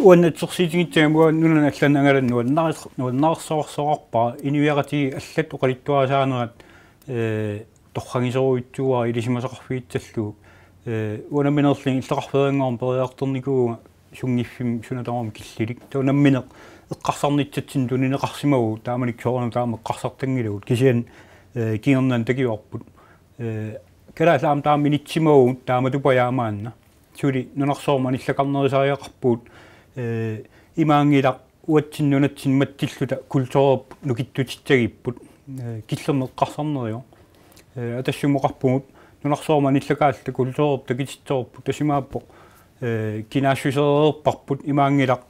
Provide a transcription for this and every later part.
уаннатсерсиитигитсагамуа нунан алланагалан нуаннаар нуаннаарсоорсоорпа инуяратиги аллат оқалиттуарасаарнерат э торхагисоруйттуа илисимасоқарфиитсаллуг э уанаминерлин иллеқарферингорм периаартерникууга сунгиффим сунатарам киллилик тунаммине эққарсарнитсатсин тунинеқарсимагу тааманик соорну таама эққарсартангилагут кисиан э киернан такиуарпут э калаалаам тааминитсимагу таама тупаяамаанна сули нунарсоорман иллақарнерисариақарпуут Э, имаангила уатсиннунатсимматтиллута култоруп нукиттутиттагиппут э, киллернеққарсарнерио э, атассумоқарпугут нунарсоорма ниллагаалла култоруп такититторуппут тасимааппо кинаашусереерпарпут имаангила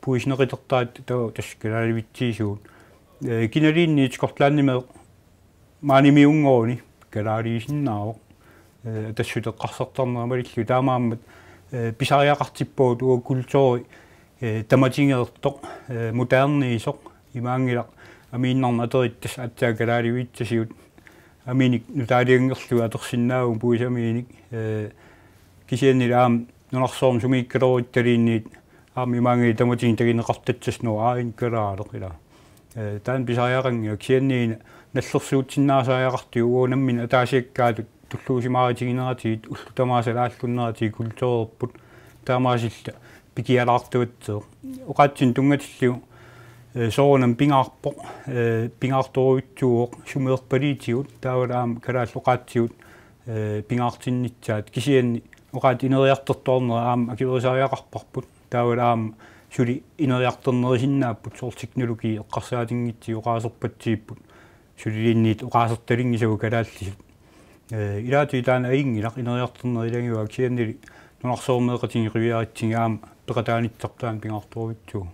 пуиснеритертаат таа таскалааливитсиисуут киналиинниит скортлааннимеэ маанимиунгоони калаалиисиннааво тассутеққарсартарнерамалиллу таамааммат писариақартиппуут уа култори Э, таматингертоқ э, модерниисоқ имаангилақ амииннарнатериттас атсаакалаалиуитсасиут аминик нутаалиангерлу атерсиннааву пуисамииник э, кисианилаам нунарсоорм сумииккалорутталиинниит аами имаанги таматин тагинеқартатсас нуааин калаалеқила таан писаяақангиа кисианниина наллерсуутсиннаасааяқарту уунаммин атаасиаккаату туллуусимаатигинератигит уллу тамаасалааллуннератиг култорерпут таамаасилла пикиалаартуатсуу оқаатсин тунгатиллу э, соорунам пингаарпо э, пингаартуруутсууоқ сумеерпалиитигут таавалаам калааллоқаатсигут э, пингаартиннитсаат кисианни оқаат инериартортуарнера аама акилерисаариақарпарпут таавалаам сули инериартернерисиннааппут соор технологи эққарсаатингитсиг оқаасерпатсииппут сулилинниит оқаасерталингисагу калааллисут илаати таана аингилақ инериартернерилангиваа кисианнили нуарсуумеэ къатингеруяатсигаама пекатааниттартаан пингартуавитсуу